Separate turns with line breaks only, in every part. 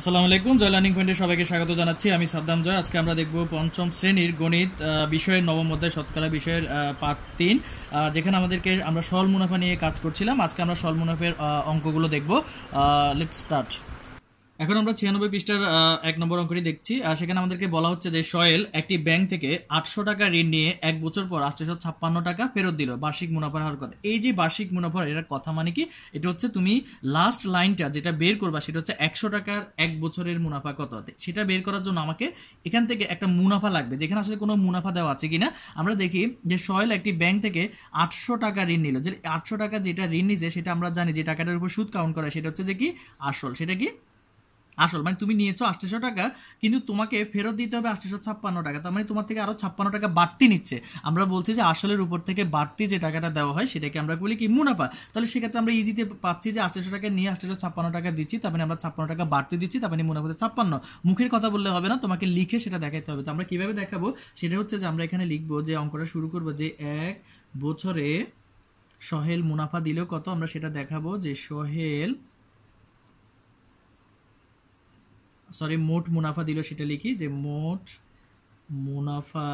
আসসালামু আলাইকুম জয় লার্নিং পয়েন্টে সবাইকে স্বাগত জানাচ্ছি আমি সাদ্দাম জয় আজকে আমরা দেখব পঞ্চম শ্রেণীর গণিত বিষয়ের নবম অধ্যায় শতকরা বিষয়ের পার্ট তিন যেখানে আমাদেরকে আমরা সল মুনাফা নিয়ে কাজ করছিলাম আজকে আমরা সল মুনাফের অঙ্কগুলো দেখব লেট স্টার্ট এখন আমরা ছিয়ানব্বই পৃষ্ঠার এক নম্বর অঙ্কটি দেখছি আর সেখানে আমাদেরকে বলা হচ্ছে যে সয়েল একটি ব্যাংক থেকে আটশো টাকা ঋণ নিয়ে এক বছর পর আটশো ছাপ্পান্ন টাকা ফেরত দিল বার্ষিক মুনাফার হার কথা এই যে বার্ষিক মুনাফার এর কথা মানে কি এটা হচ্ছে তুমি লাস্ট লাইনটা যেটা বের করবা সেটা হচ্ছে একশো টাকার এক বছরের মুনাফা কত সেটা বের করার জন্য আমাকে এখান থেকে একটা মুনাফা লাগবে যেখানে আসলে কোনো মুনাফা দেওয়া আছে কিনা আমরা দেখি যে সয়েল একটি ব্যাংক থেকে আটশো টাকা ঋণ নিল যে আটশো টাকা যেটা ঋণ নিছে সেটা আমরা জানি যে টাকাটার উপর সুদ কাউন্ট করা সেটা হচ্ছে যে কি আসল সেটা কি আসল মানে তুমি নিয়েছো আটশো টাকা কিন্তু তোমাকে ফেরত দিতে হবে আটশো ছাপ্পান্ন টাকা তার মানে তোমার থেকে আরও ছাপ্পান্ন টাকা বাড়তি নিচ্ছে আমরা বলছি যে আসলের উপর থেকে বাড়তি যে টাকাটা দেওয়া হয় সেটাকে আমরা বলি কি মুনাফা তাহলে সেক্ষেত্রে আমরা ইজিতে পাচ্ছি যে আটশো টাকা নিয়ে আটশো ছাপ্পান্ন টাকা দিচ্ছি তার মানে আমরা ছাপ্পান্ন টাকা বাড়তি দিচ্ছি তার মানে মুনাফা ছাপ্পান্ন মুখের কথা বললে হবে না তোমাকে লিখে সেটা দেখাতে হবে তো আমরা কীভাবে দেখাবো সেটা হচ্ছে যে আমরা এখানে লিখবো যে অঙ্কটা শুরু করবো যে এক বছরে সহেল মুনাফা দিলেও কত আমরা সেটা দেখাবো যে সহেল সরি মোট মুনাফা দিল সেটা লিখি যে মোট মুনাফা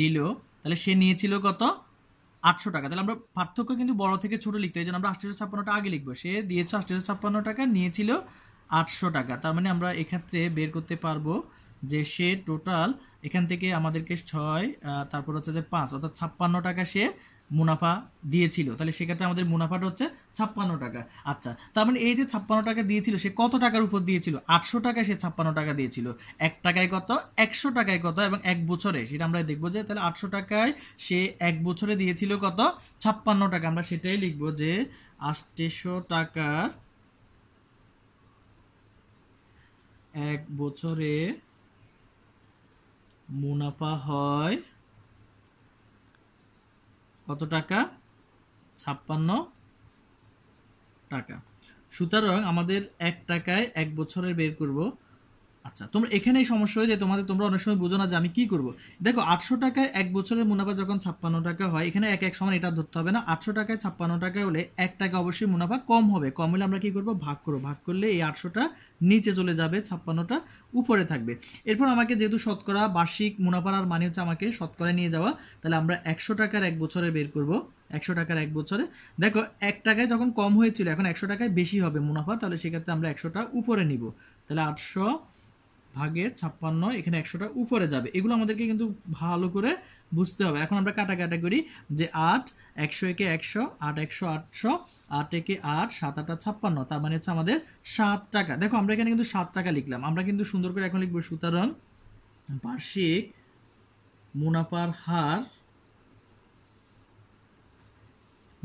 দিল তাহলে সে নিয়েছিল কত আটশো টাকা তাহলে আমরা পার্থক্য কিন্তু বড় থেকে ছোট লিখতে হয় যেন আমরা আষ্টশো ছাপ্পান্নটা আগে লিখবো সে দিয়েছে আষ্টশো ছাপ্পান্ন টাকা নিয়েছিল আটশো টাকা তার মানে আমরা এক্ষেত্রে বের করতে পারবো যে সে টোটাল এখান থেকে আমাদেরকে ছয় তারপর হচ্ছে যে পাঁচ অর্থাৎ ছাপ্পান্ন টাকা সে মুনাফা দিয়েছিল তাহলে সেক্ষেত্রে আমাদের মুনাফাটা হচ্ছে ছাপ্পান্ন টাকা আচ্ছা তার মানে এই যে ছাপ্পান্ন টাকা দিয়েছিল সে কত টাকার উপর দিয়েছিল আটশো টাকায় সে ছাপ্পান্ন টাকা দিয়েছিল এক টাকায় কত একশো টাকায় কত এবং এক বছরে সেটা আমরা দেখবো যে তাহলে আটশো টাকায় সে এক বছরে দিয়েছিল কত ছাপ্পান্ন টাকা আমরা সেটাই লিখবো যে আটশো টাকার এক বছরে মুনাফা হয় কত টাকা ছাপ্পান্ন টাকা সুতরাং আমাদের এক টাকায় এক বছরের বের করবো আচ্ছা তোমরা এখানেই সমস্যা হয়ে যে তোমাদের তোমরা অনেক সময় বোঝো না যে আমি কি করব দেখো আটশো টাকায় এক বছরের মুনাফা যখন ছাপ্পান্ন টাকা হয় এখানে এক এক সময় এটা ধরতে হবে না আটশো টাকায় ছাপ্পান্ন টাকা হলে এক টাকা অবশ্যই মুনাফা কম হবে কম হলে আমরা কি করব ভাগ করবো ভাগ করলে এই আটশোটা নিচে চলে যাবে ছাপ্পান্নটা উপরে থাকবে এরপর আমাকে যেহেতু শতকরা বার্ষিক মুনাফার আর মানে হচ্ছে আমাকে শতকরা নিয়ে যাওয়া তাহলে আমরা একশো টাকার এক বছরে বের করবো একশো টাকার এক বছরে দেখো এক টাকায় যখন কম হয়েছিল এখন একশো টাকায় বেশি হবে মুনাফা তাহলে সেক্ষেত্রে আমরা একশোটা উপরে নিব তাহলে আটশো ভাগের ছাপ্পান্ন এখানে একশোটা উপরে যাবে এগুলো আমাদেরকে কিন্তু ভালো করে বুঝতে হবে এখন আমরা কাটা কাটা করি যে আট একশো একে একশো আট একশো আটশো আট একে আট সাত আটটা ছাপ্পান্ন তার মানে হচ্ছে আমাদের সাত টাকা দেখো আমরা এখানে কিন্তু সাত টাকা লিখলাম আমরা কিন্তু সুন্দর করে এখন লিখবো সুতরাং বার্ষিক মুনাফার হার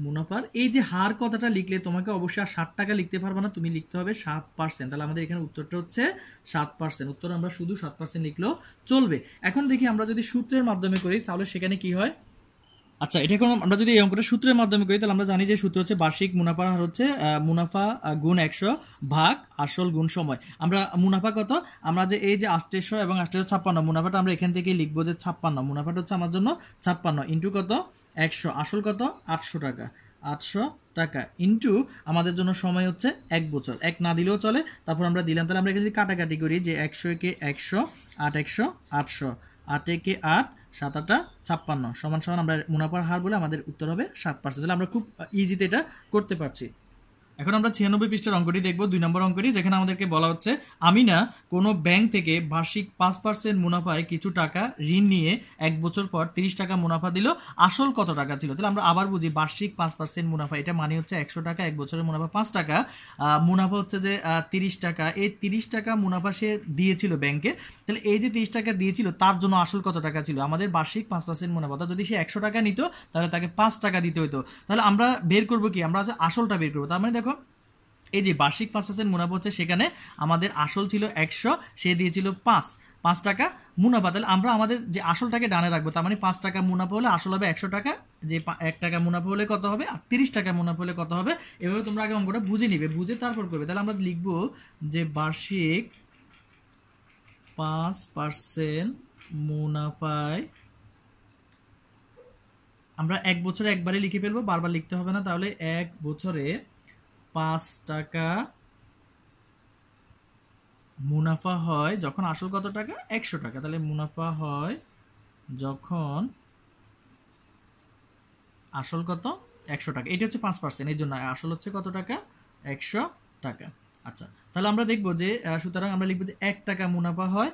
মুনাফার এই যে হার কথাটা লিখলে তোমাকে অবশ্যই আর ষাট টাকা লিখতে পারবে না তুমি লিখতে হবে সাত পার্সেন্ট তাহলে আমাদের এখানে উত্তরটা হচ্ছে সাত পার্সেন্ট উত্তর আমরা শুধু সাত পার্সেন্ট লিখলেও চলবে এখন দেখি আমরা যদি সূত্রের মাধ্যমে করি তাহলে সেখানে কি হয় আচ্ছা এটা এখন আমরা যদি এই অঙ্কটা সূত্রের মাধ্যমে করি তাহলে আমরা জানি যে সূত্র হচ্ছে বার্ষিক মুনাফার হার হচ্ছে মুনাফা গুণ একশো ভাগ আসল গুণ সময় আমরা মুনাফা কত আমরা যে এই যে আষ্টেশো এবং আষ্টেশো ছাপ্পান্ন মুনাফাটা আমরা এখান থেকে লিখবো যে ছাপ্পান্ন মুনাফাটা হচ্ছে আমার জন্য ছাপ্পান্ন ইন্টু কত একশো আসল কত আটশো টাকা আটশো টাকা ইন্টু আমাদের জন্য সময় হচ্ছে এক বছর এক না দিলেও চলে তারপর আমরা দিলাম তাহলে আমরা যদি কাটাকাটি করি যে একশো একে একশো আট একশো আটশো আট একে আট সাত আটটা ছাপ্পান্ন সমান সমান আমরা মুনাফার হার বলে আমাদের উত্তর হবে সাত পার্সেন্ট তাহলে আমরা খুব ইজিতে এটা করতে পারছি এখন আমরা ছিয়ানব্বই পৃষ্ঠের অঙ্কটি দেখব দুই নম্বর অঙ্কটি যেখানে আমাদেরকে বলা হচ্ছে আমি না কোনো ব্যাংক থেকে বার্ষিক পাঁচ পার্সেন্ট মুনাফায় কিছু টাকা ঋণ নিয়ে এক বছর পর তিরিশ টাকা মুনাফা দিল আসল কত টাকা ছিল তাহলে আমরা আবার বুঝি বার্ষিক পাঁচ পার্সেন্ট মুনাফা এটা মানে হচ্ছে একশো টাকা এক বছরের মুনাফা পাঁচ টাকা মুনাফা হচ্ছে যে তিরিশ টাকা এই তিরিশ টাকা মুনাফা সে দিয়েছিল ব্যাংকে তাহলে এই যে তিরিশ টাকা দিয়েছিল তার জন্য আসল কত টাকা ছিল আমাদের বার্ষিক পাঁচ পার্সেন্ট মুনাফা যদি সে একশো টাকা নিত তাহলে তাকে পাঁচ টাকা দিতে হতো তাহলে আমরা বের করবো কি আমরা আসলটা বের করবো তার মানে দেখো এই যে বার্ষিক পাঁচ পার্সেন্ট মুনাফা হচ্ছে সেখানে আমাদের আসল ছিল একশো সে দিয়েছিল পাঁচ পাঁচ টাকা মুনাফা তাহলে আমরা আমাদের যে আসলটাকে ডানে রাখবো তার মানে পাঁচ টাকা মুনাফা হলে আসল হবে একশো টাকা যে এক টাকা মুনাফা হলে কত হবে আর তিরিশ টাকা মুনাফা হলে কত হবে এভাবে তোমরা আগে অঙ্কটা বুঝে নিবে বুঝে তারপর করবে তাহলে আমরা লিখবো যে বার্ষিক পাঁচ পার্সেন্ট মুনাফায় আমরা এক বছরে একবারে লিখে ফেলবো বারবার লিখতে হবে না তাহলে এক বছরে পাঁচ টাকা মুনাফা হয় যখন আসল কত টাকা একশো টাকা তাহলে মুনাফা হয় যখন আসল কত একশো টাকা এটা হচ্ছে পাঁচ পার্সেন্ট এই জন্য আসল হচ্ছে কত টাকা একশো টাকা আচ্ছা তাহলে আমরা দেখবো যে সুতরাং আমরা লিখবো যে এক টাকা মুনাফা হয়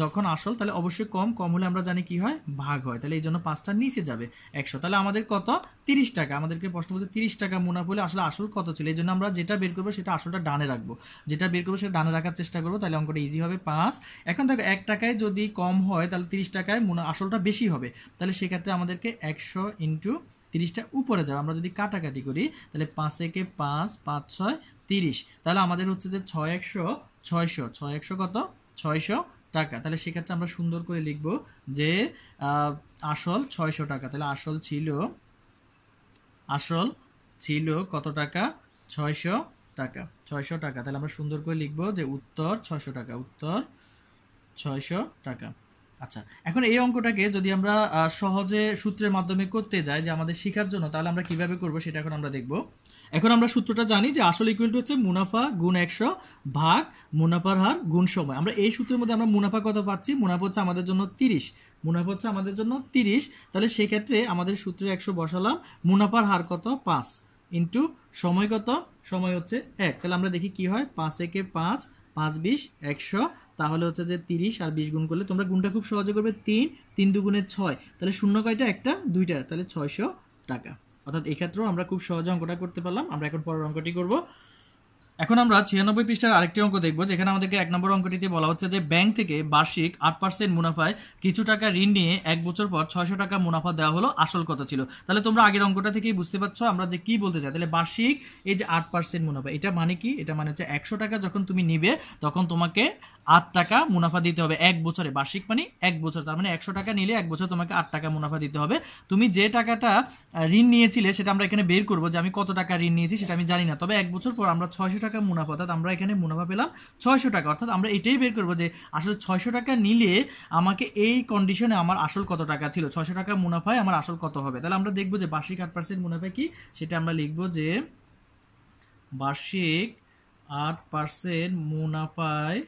যখন আসল তাহলে অবশ্যই কম কম হলে আমরা জানি কি হয় ভাগ হয় তাহলে এই জন্য পাঁচটা নিচে যাবে একশো তাহলে আমাদের কত তিরিশ টাকা আমাদেরকে প্রশ্ন বলতে তিরিশ টাকা মুনাফ হলে আসলে আসল কত ছিল এই জন্য আমরা যেটা বের করবো সেটা আসলটা ডানে রাখবো যেটা বের করবো সেটা ডানে রাখার চেষ্টা করবো তাহলে অঙ্কটা ইজি হবে পাঁচ এখন দেখো এক টাকায় যদি কম হয় তাহলে তিরিশ টাকায় মুনা আসলটা বেশি হবে তাহলে সেক্ষেত্রে আমাদেরকে একশো ইন্টু তিরিশটা উপরে যাবে আমরা যদি কাটাকাটি করি তাহলে পাঁচ একে পাঁচ পাঁচ ছয় তিরিশ তাহলে আমাদের হচ্ছে যে ছয় একশো ছয়শো ছয় একশো কত ছয়শো টাকা তাহলে সেক্ষেত্রে আমরা সুন্দর করে লিখব যে আসল ছয়শো টাকা তাহলে আসল ছিল আসল ছিল কত টাকা ছয়শো টাকা ছয়শো টাকা তাহলে আমরা সুন্দর করে লিখব যে উত্তর ছয়শো টাকা উত্তর ছয়শো টাকা আচ্ছা এখন এই অঙ্কটাকে যদি আমরা সহজে সূত্রের মাধ্যমে করতে যাই যে আমাদের শেখার জন্য তাহলে আমরা কিভাবে করব সেটা এখন আমরা দেখব এখন আমরা সূত্রটা জানি যে আসল ইকুয়াল টু হচ্ছে মুনাফা গুণ একশো ভাগ মুনাফার হার গুণ সময় আমরা এই সূত্রের মধ্যে আমরা মুনাফা কত পাচ্ছি মুনাফা হচ্ছে আমাদের জন্য তিরিশ মুনাফা হচ্ছে আমাদের জন্য তিরিশ তাহলে সেক্ষেত্রে আমাদের সূত্রে একশো বসালাম মুনাফার হার কত পাঁচ ইন্টু সময় কত সময় হচ্ছে এক তাহলে আমরা দেখি কি হয় পাঁচ একে পাঁচ পাঁচ বিশ একশো তাহলে হচ্ছে যে তিরিশ আর বিশ গুণ করলে তোমরা গুণটা খুব সহজে করবে তিন তিন দুগুণে ছয় তাহলে শূন্য কয়টা একটা দুইটা তাহলে ছয়শো টাকা অর্থাৎ এক্ষেত্রেও আমরা খুব সহজে অঙ্কটা করতে পারলাম আমরা এখন পরের অঙ্কটি করবো এখন আমরা ছিয়ানব্বই পৃষ্ঠার আরেকটি অঙ্ক দেখবো যেখানে আমাদেরকে এক নম্বর অঙ্কটিতে বলা হচ্ছে যে ব্যাংক থেকে বার্ষিক আট পার্সেন্ট মুনাফায় কিছু টাকা ঋণ নিয়ে এক বছর পর ছয়শো টাকা মুনাফা দেওয়া হলো আসল কত ছিল তাহলে তোমরা আগের অঙ্কটা থেকেই বুঝতে পারছো আমরা যে কি বলতে চাই তাহলে বার্ষিক এই যে আট পার্সেন্ট মুনাফা এটা মানে কি এটা মানে হচ্ছে একশো টাকা যখন তুমি নিবে তখন তোমাকে আট টাকা মুনাফা দিতে হবে এক বছরে বার্ষিক মানে এক বছর তার মানে একশো টাকা নিলে এক বছর তোমাকে আট টাকা মুনাফা দিতে হবে তুমি যে টাকাটা ঋণ নিয়েছিলে সেটা আমরা এখানে বের করবো যে আমি কত টাকা ঋণ নিয়েছি সেটা আমি জানি না তবে এক বছর পর আমরা ছয়শো টাকা মুনাফা অর্থাৎ আমরা এখানে মুনাফা পেলাম ছয়শো টাকা অর্থাৎ আমরা এটাই বের করবো যে আসলে ছয়শো টাকা নিলে আমাকে এই কন্ডিশনে আমার আসল কত টাকা ছিল ছয়শো টাকা মুনাফায় আমার আসল কত হবে তাহলে আমরা দেখবো যে বার্ষিক আট পার্সেন্ট মুনাফা কি সেটা আমরা লিখবো যে বার্ষিক আট পার্সেন্ট মুনাফায়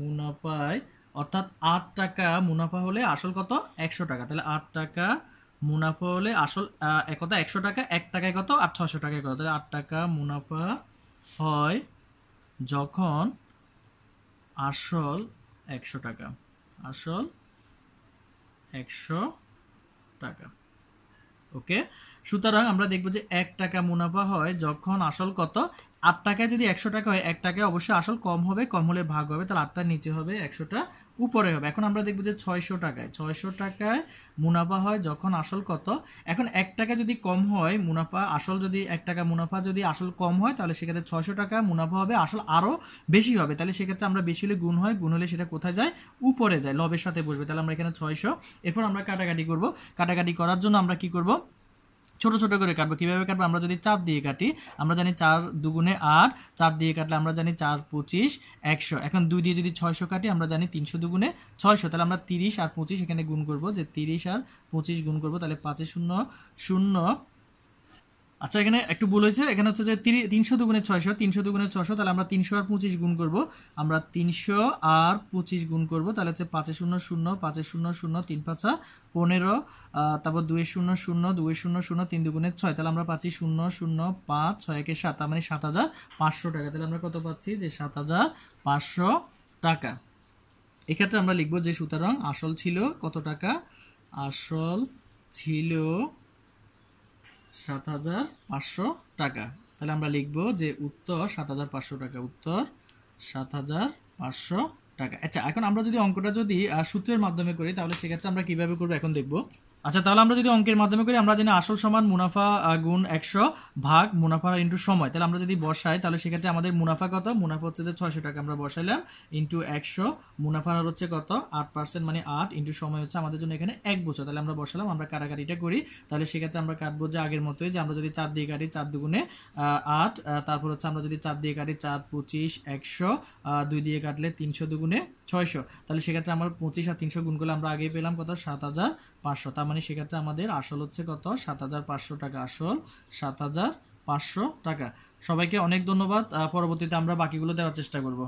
মুনাফায় অর্থাৎ আট টাকা মুনাফা হলে আসল কত একশো টাকা তাহলে আট টাকা মুনাফা হলে আসল এক কথা একশো টাকা এক টাকায় কত আর ছশো টাকায় কত তাহলে আট টাকা মুনাফা হয় যখন আসল একশো টাকা আসল একশো টাকা ওকে সুতরাং আমরা দেখব যে এক টাকা মুনাফা হয় যখন আসল কত আট টাকায় যদি একশো টাকা হয় এক টাকায় অবশ্যই আসল কম হবে কম হলে ভাগ হবে তাহলে আটটার নিচে হবে একশোটা উপরে হবে এখন আমরা দেখবো যে ছয়শো টাকায় ছয়শো টাকায় মুনাফা হয় যখন আসল কত এখন এক টাকা যদি কম হয় মুনাফা আসল যদি এক টাকা মুনাফা যদি আসল কম হয় তাহলে সেক্ষেত্রে ছয়শো টাকা মুনাফা হবে আসল আরও বেশি হবে তাহলে সেক্ষেত্রে আমরা বেশি হলে গুণ হয় গুণ হলে সেটা কোথায় যায় উপরে যায় লবের সাথে বসবে তাহলে আমরা এখানে ছয়শো এরপর আমরা কাটাকাটি করব কাটাকাটি করার জন্য আমরা কি করবো ছোট ছোট করে কাটবো কীভাবে কাটবো আমরা যদি চার দিয়ে কাটি আমরা জানি চার দুগুণে আট চার দিয়ে কাটলে আমরা জানি চার পঁচিশ একশো এখন দুই দিয়ে যদি ছয়শো কাটি আমরা জানি তিনশো দুগুণে ছয়শো তাহলে আমরা তিরিশ আর পঁচিশ এখানে গুণ করবো যে তিরিশ আর পঁচিশ গুণ করবো তাহলে পাঁচে শূন্য শূন্য আচ্ছা এখানে একটু ভুল হয়েছে এখানে হচ্ছে যে তিনশো দুগুণে ছয়শো তিনশো দুগুণে ছয়শো তাহলে আমরা তিনশো আর পঁচিশ গুণ করব আমরা তিনশো আর পঁচিশ গুণ করবো তাহলে হচ্ছে পাঁচে শূন্য শূন্য পাঁচে শূন্য শূন্য তিন পাঁচা পনেরো তারপর দুয়ে শূন্য শূন্য দুয়ে শূন্য শূন্য তিন দুগুণে ছয় তাহলে আমরা পাচ্ছি শূন্য শূন্য পাঁচ ছয় একে সাত মানে সাত হাজার পাঁচশো টাকা তাহলে আমরা কত পাচ্ছি যে সাত হাজার পাঁচশো টাকা এক্ষেত্রে আমরা লিখবো যে সুতরাং আসল ছিল কত টাকা আসল ছিল সাত হাজার পাঁচশো টাকা তাহলে আমরা লিখব যে উত্তর সাত হাজার পাঁচশো টাকা উত্তর সাত হাজার পাঁচশো টাকা আচ্ছা এখন আমরা যদি অঙ্কটা যদি সূত্রের মাধ্যমে করি তাহলে সেক্ষেত্রে আমরা কিভাবে করবো এখন দেখবো আচ্ছা তাহলে আমরা যদি অঙ্কের মাধ্যমে করি আমরা জানি আসল সমান মুনাফা গুণ একশো ভাগ মুনাফা ইন্টু সময় তাহলে আমরা যদি বসাই তাহলে সেক্ষেত্রে আমাদের মুনাফা কত মুনাফা হচ্ছে যে ছয়শো টাকা আমরা বসাইলাম ইন্টু একশো মুনাফা হচ্ছে কত আট পার্সেন্ট মানে আট ইন্টু সময় হচ্ছে আমাদের জন্য এখানে এক বছর তাহলে আমরা বসালাম আমরা কারাকারিটা করি তাহলে সেক্ষেত্রে আমরা কাটবো যে আগের মতোই যে আমরা যদি চার দিয়ে কাটি চার দুগুণে আট তারপর হচ্ছে আমরা যদি চার দিয়ে কাটি চার পঁচিশ একশো দুই দিয়ে কাটলে তিনশো দুগুণে ছয়শো তাহলে সেক্ষেত্রে আমার পঁচিশ আর তিনশো গুণ করলে আমরা আগে পেলাম কত সাত হাজার পাঁচশো তার মানে সেক্ষেত্রে আমাদের আসল হচ্ছে কত সাত হাজার পাঁচশো টাকা আসল সাত হাজার পাঁচশো টাকা সবাইকে অনেক ধন্যবাদ পরবর্তীতে আমরা বাকিগুলো দেওয়ার চেষ্টা করব